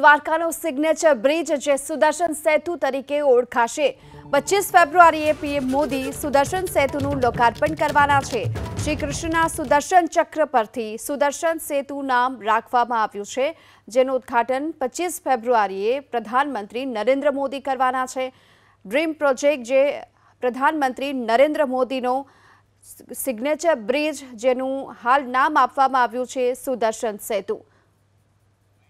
દ્વારકાનો signature bridge જે સુદર્શન સેતુ તરીકે ઓળખાશે પચીસ ફેબ્રુઆરીએ પીએમ મોદી સુદર્શન સેતુનું લોકાર્પણ કરવાના છે શ્રી કૃષ્ણના સુદર્શન ચક્ર પરથી સુદર્શન સેતુ નામ રાખવામાં આવ્યું છે જેનું ઉદ્ઘાટન પચીસ ફેબ્રુઆરીએ પ્રધાનમંત્રી નરેન્દ્ર મોદી કરવાના છે ડ્રીમ પ્રોજેક્ટ જે પ્રધાનમંત્રી નરેન્દ્ર મોદીનો સિગ્નેચર બ્રિજ જેનું હાલ નામ આપવામાં આવ્યું છે સુદર્શન સેતુ